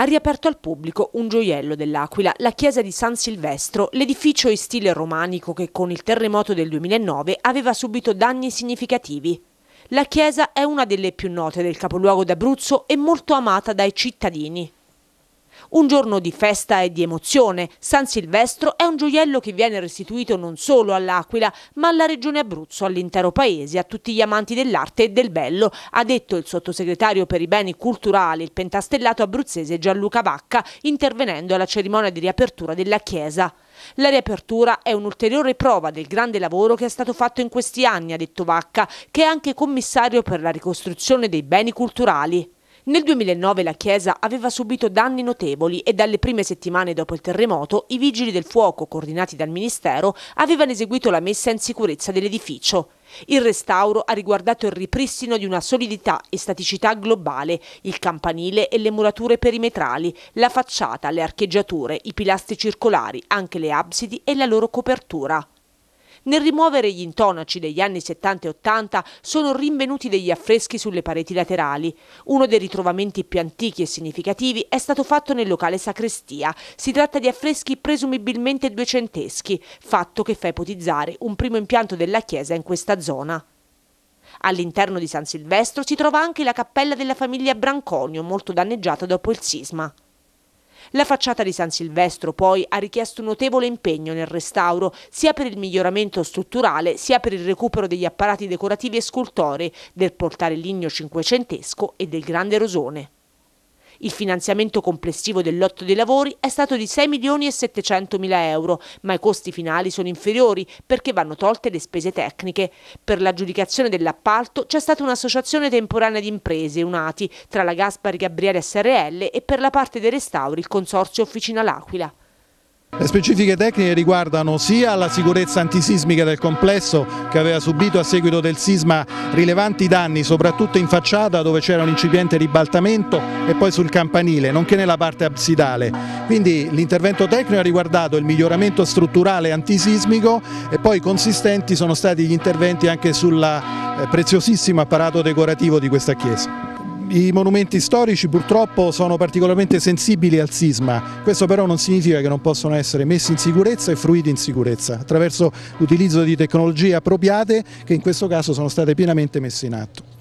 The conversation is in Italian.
ha riaperto al pubblico un gioiello dell'Aquila, la chiesa di San Silvestro, l'edificio in stile romanico che con il terremoto del 2009 aveva subito danni significativi. La chiesa è una delle più note del capoluogo d'Abruzzo e molto amata dai cittadini. Un giorno di festa e di emozione, San Silvestro è un gioiello che viene restituito non solo all'Aquila, ma alla Regione Abruzzo, all'intero paese, a tutti gli amanti dell'arte e del bello, ha detto il sottosegretario per i beni culturali, il pentastellato abruzzese Gianluca Vacca, intervenendo alla cerimonia di riapertura della chiesa. La riapertura è un'ulteriore prova del grande lavoro che è stato fatto in questi anni, ha detto Vacca, che è anche commissario per la ricostruzione dei beni culturali. Nel 2009 la chiesa aveva subito danni notevoli e dalle prime settimane dopo il terremoto i vigili del fuoco, coordinati dal Ministero, avevano eseguito la messa in sicurezza dell'edificio. Il restauro ha riguardato il ripristino di una solidità e staticità globale, il campanile e le murature perimetrali, la facciata, le archeggiature, i pilastri circolari, anche le absidi e la loro copertura. Nel rimuovere gli intonaci degli anni 70 e 80 sono rinvenuti degli affreschi sulle pareti laterali. Uno dei ritrovamenti più antichi e significativi è stato fatto nel locale Sacrestia. Si tratta di affreschi presumibilmente duecenteschi, fatto che fa ipotizzare un primo impianto della chiesa in questa zona. All'interno di San Silvestro si trova anche la cappella della famiglia Branconio, molto danneggiata dopo il sisma. La facciata di San Silvestro poi ha richiesto un notevole impegno nel restauro, sia per il miglioramento strutturale, sia per il recupero degli apparati decorativi e scultorei, del portale ligneo cinquecentesco e del grande rosone. Il finanziamento complessivo del lotto dei lavori è stato di 6 milioni e 700 mila euro, ma i costi finali sono inferiori perché vanno tolte le spese tecniche. Per l'aggiudicazione dell'appalto c'è stata un'associazione temporanea di imprese, UNATI, tra la Gaspari Gabriele SRL e per la parte dei restauri il Consorzio Officina L'Aquila. Le specifiche tecniche riguardano sia la sicurezza antisismica del complesso che aveva subito a seguito del sisma rilevanti danni soprattutto in facciata dove c'era un incipiente ribaltamento e poi sul campanile nonché nella parte absidale. Quindi l'intervento tecnico ha riguardato il miglioramento strutturale antisismico e poi consistenti sono stati gli interventi anche sul eh, preziosissimo apparato decorativo di questa chiesa i monumenti storici purtroppo sono particolarmente sensibili al sisma, questo però non significa che non possono essere messi in sicurezza e fruiti in sicurezza attraverso l'utilizzo di tecnologie appropriate che in questo caso sono state pienamente messe in atto.